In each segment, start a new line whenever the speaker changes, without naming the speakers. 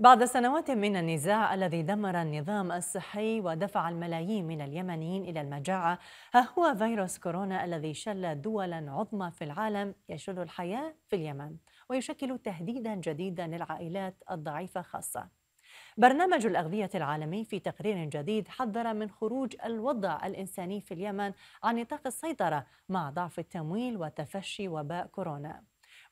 بعد سنوات من النزاع الذي دمر النظام الصحي ودفع الملايين من اليمنيين إلى المجاعة ها هو فيروس كورونا الذي شل دولا عظمى في العالم يشل الحياة في اليمن ويشكل تهديدا جديدا للعائلات الضعيفة خاصة برنامج الأغذية العالمي في تقرير جديد حذر من خروج الوضع الإنساني في اليمن عن نطاق السيطرة مع ضعف التمويل وتفشي وباء كورونا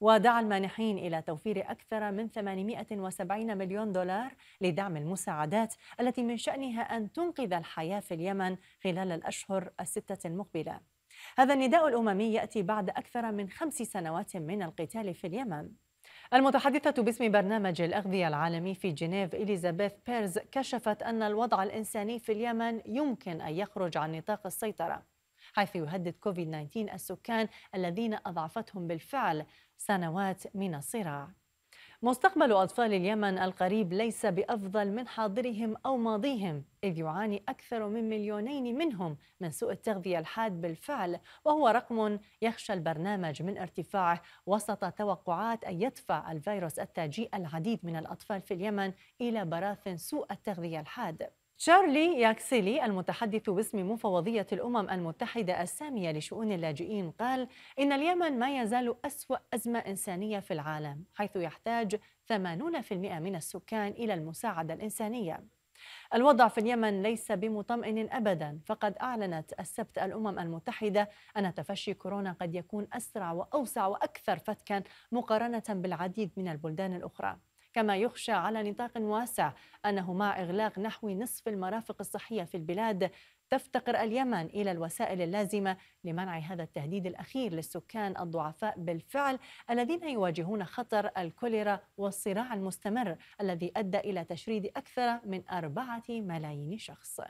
ودعا المانحين إلى توفير أكثر من 870 مليون دولار لدعم المساعدات التي من شأنها أن تنقذ الحياة في اليمن خلال الأشهر الستة المقبلة هذا النداء الأممي يأتي بعد أكثر من خمس سنوات من القتال في اليمن المتحدثة باسم برنامج الأغذية العالمي في جنيف إليزابيث بيرز كشفت أن الوضع الإنساني في اليمن يمكن أن يخرج عن نطاق السيطرة حيث يهدد كوفيد 19 السكان الذين أضعفتهم بالفعل سنوات من الصراع مستقبل أطفال اليمن القريب ليس بأفضل من حاضرهم أو ماضيهم إذ يعاني أكثر من مليونين منهم من سوء التغذية الحاد بالفعل وهو رقم يخشى البرنامج من ارتفاعه وسط توقعات أن يدفع الفيروس التاجي العديد من الأطفال في اليمن إلى براثن سوء التغذية الحاد شارلي ياكسيلي المتحدث باسم مفوضية الأمم المتحدة السامية لشؤون اللاجئين قال إن اليمن ما يزال أسوأ أزمة إنسانية في العالم حيث يحتاج 80% من السكان إلى المساعدة الإنسانية الوضع في اليمن ليس بمطمئن أبدا فقد أعلنت السبت الأمم المتحدة أن تفشي كورونا قد يكون أسرع وأوسع وأكثر فتكا مقارنة بالعديد من البلدان الأخرى كما يخشى على نطاق واسع أنه مع إغلاق نحو نصف المرافق الصحية في البلاد تفتقر اليمن الى الوسائل اللازمه لمنع هذا التهديد الاخير للسكان الضعفاء بالفعل الذين يواجهون خطر الكوليرا والصراع المستمر الذي ادى الى تشريد اكثر من اربعه ملايين شخص.